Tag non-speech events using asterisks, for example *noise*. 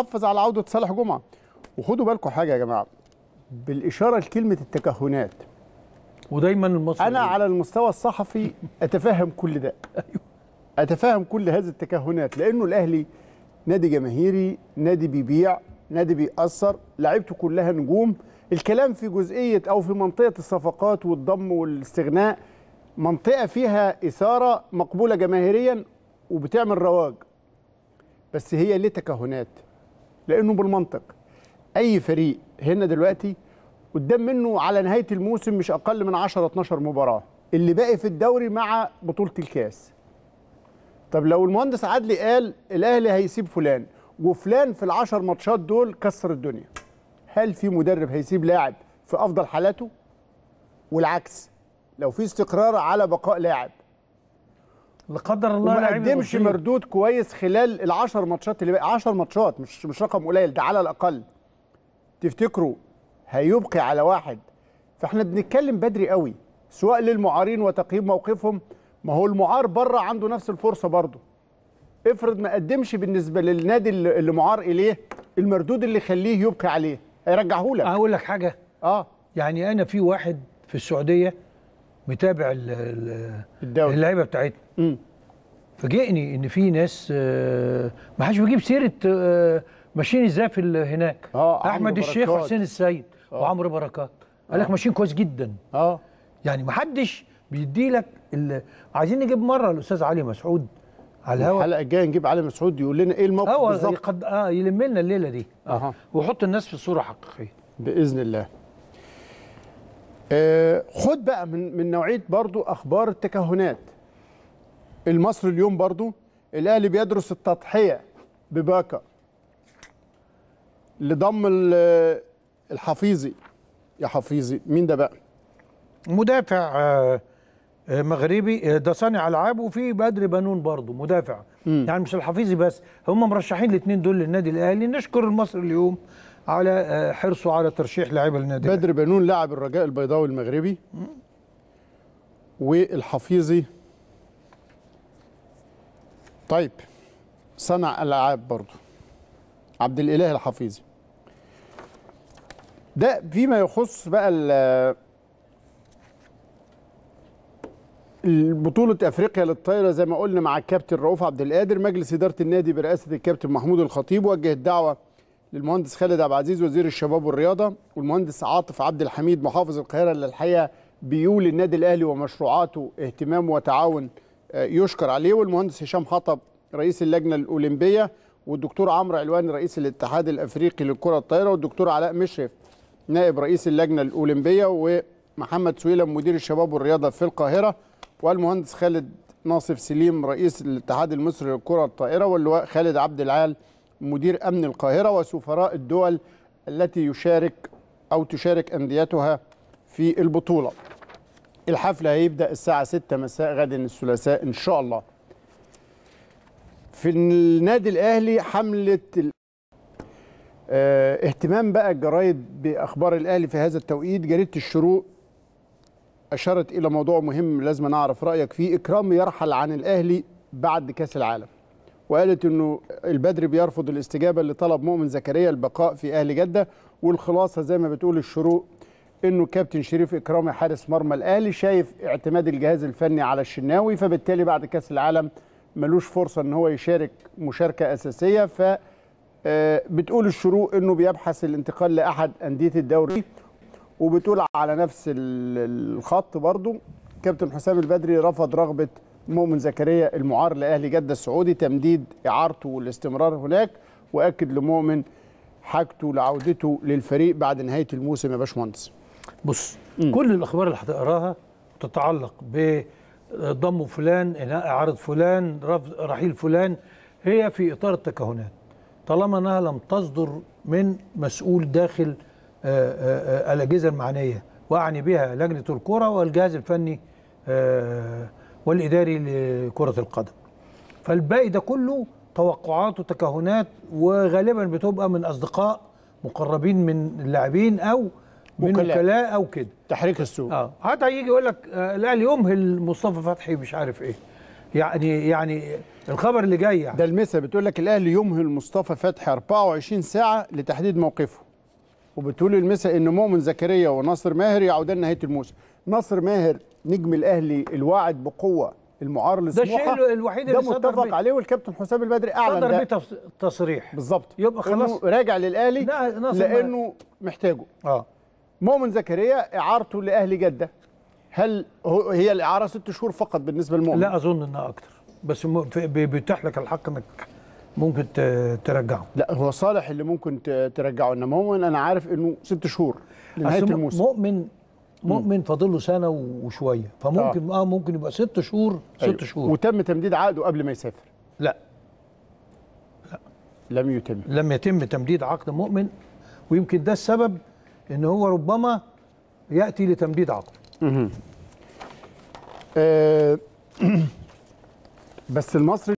حافظ على عوده صالح جمعه وخدوا بالكم حاجه يا جماعه بالاشاره لكلمه التكهنات ودايما المصري انا على المستوى الصحفي اتفهم كل ده *laughs* أيوه. اتفهم كل هذه التكهنات لانه الاهلي نادي جماهيري نادي بيبيع نادي بيأثر لعيبته كلها نجوم الكلام في جزئيه او في منطقه الصفقات والضم والاستغناء منطقه فيها اثاره مقبوله جماهيريا وبتعمل رواج بس هي ليه تكهنات لانه بالمنطق اي فريق هنا دلوقتي قدام منه على نهايه الموسم مش اقل من 10 12 مباراه اللي باقي في الدوري مع بطوله الكاس طب لو المهندس عدلي قال الاهلي هيسيب فلان وفلان في العشر ماتشات دول كسر الدنيا هل في مدرب هيسيب لاعب في افضل حالاته والعكس لو في استقرار على بقاء لاعب لا قدر الله ما قدمش مردود كويس خلال ال10 ماتشات اللي 10 ماتشات مش مش رقم قليل ده على الاقل تفتكروا هيبقي على واحد فاحنا بنتكلم بدري قوي سواء للمعارين وتقييم موقفهم ما هو المعار بره عنده نفس الفرصه برضه افرض ما قدمش بالنسبه للنادي اللي معار اليه المردود اللي يخليه يبقي عليه هيرجعه لك اقول لك حاجه اه يعني انا في واحد في السعوديه متابع اللعيبه بتاعتنا فاجئني ان في ناس آه، ما حدش بيجيب سيره آه، ماشيين ازاي في هناك آه، احمد الشيخ وحسين السيد وعمرو بركات قال لك ماشيين كويس جدا اه يعني ما حدش بيدي لك عايزين نجيب مره الاستاذ علي مسعود على الهواء الحلقه الجايه نجيب علي مسعود يقول لنا ايه الموقف بالظبط اه يلم لنا الليله دي اه ويحط الناس في صوره حقيقيه باذن الله آه، خد بقى من من نوعيه برضو اخبار التكهنات المصري اليوم برضو الاهلي بيدرس التضحيه بباكا لضم الحفيظي يا حفيظي مين ده بقى مدافع آه، آه، مغربي ده صانع العاب وفي بدر بنون برضه مدافع م. يعني مش الحفيظي بس هم مرشحين الاثنين دول للنادي الاهلي نشكر المصري اليوم على آه، حرصه على ترشيح لعيبه للنادي بدر بنون لاعب الرجاء البيضاوي المغربي والحفيظي طيب صنع العاب برضه عبد الاله الحفيظي ده فيما يخص بقى البطولة آه، افريقيا للطايره زي ما قلنا مع الكابتن رؤوف عبد القادر مجلس اداره النادي برئاسه الكابتن محمود الخطيب وجه الدعوه للمهندس خالد عبد العزيز وزير الشباب والرياضه والمهندس عاطف عبد الحميد محافظ القاهره اللي الحقيقه بيول النادي الاهلي ومشروعاته اهتمام وتعاون آه، يشكر عليه والمهندس هشام حطب رئيس اللجنه الاولمبيه والدكتور عمرو علواني رئيس الاتحاد الافريقي للكره الطايره والدكتور علاء مشرف نائب رئيس اللجنه الاولمبيه ومحمد سويلم مدير الشباب والرياضه في القاهره والمهندس خالد ناصف سليم رئيس الاتحاد المصري للكره الطائره واللواء خالد عبد العال مدير أمن القاهرة وسفراء الدول التي يشارك أو تشارك أنديتها في البطولة الحفلة هيبدأ الساعة 6 مساء غدا الثلاثاء إن شاء الله في النادي الأهلي حملة آه، اهتمام بقى الجرايد بأخبار الأهلي في هذا التوقيت جريدة الشروق أشارت إلى موضوع مهم لازم نعرف رأيك فيه إكرام يرحل عن الأهلي بعد كأس العالم وقالت انه البدر بيرفض الاستجابه لطلب مؤمن زكريا البقاء في اهل جده والخلاصه زي ما بتقول الشروق انه كابتن شريف اكرامي حارس مرمى الاهلي شايف اعتماد الجهاز الفني على الشناوي فبالتالي بعد كاس العالم ملوش فرصه ان هو يشارك مشاركه اساسيه ف آه، بتقول الشروق انه بيبحث الانتقال لاحد انديه الدوري وبتقول على نفس الخط برضه كابتن حسام البدري رفض رغبه مؤمن زكريا المعار لاهلي جده السعودي تمديد اعارته والاستمرار هناك واكد لمؤمن حاجته لعودته للفريق بعد نهايه الموسم يا باشمهندس. بص م. كل الاخبار اللي هتقراها تتعلق بضم آه، فلان انهاء اعاره فلان رحيل فلان هي في اطار التكهنات طالما انها لم تصدر من مسؤول داخل آه، آه، الاجهزه المعنيه واعني بها لجنه الكره والجهاز الفني آآ والإداري لكرة القدم فالباقي ده كله توقعات وتكهنات وغالبا بتبقى من أصدقاء مقربين من اللاعبين أو من وكلاء أو كده تحريك السوق اه حتى يجي يقول لك آه، الاهلي يمهل مصطفى فتحي مش عارف ايه يعني يعني الخبر اللي جاي يعني. ده المسا بتقول لك الاهلي يمهل مصطفى فتحي 24 ساعه لتحديد موقفه وبتقول المسا ان مؤمن زكريا وناصر ماهر يعودان نهايه الموسم ناصر ماهر نجم الاهلي الواعد بقوه المعار لسموحه ده الشيء الوحيد اللي ده متفق عليه والكابتن حسام البدري اعلن صدر بيه تصريح بالظبط يبقى خلاص انه راجع للاهلي لا لانه محتاجه اه مؤمن زكريا اعارته لاهلي جده هل هي الاعاره ست شهور فقط بالنسبه للمؤمن؟ لا اظن انها اكتر بس بيتاح لك الحق انك ممكن ترجعه لا هو صالح اللي ممكن ترجعه انما مؤمن انا عارف انه ست شهور لنهايه الموسم مؤمن مؤمن فاضل له سنه وشويه فممكن اه, آه، ممكن يبقى ست شهور أيوه. ست شهور وتم تمديد عقده قبل ما يسافر لا لا لم يتم لم يتم تمديد عقد مؤمن ويمكن ده السبب ان هو ربما ياتي لتمديد عقده آه، *clears throat* بس المصري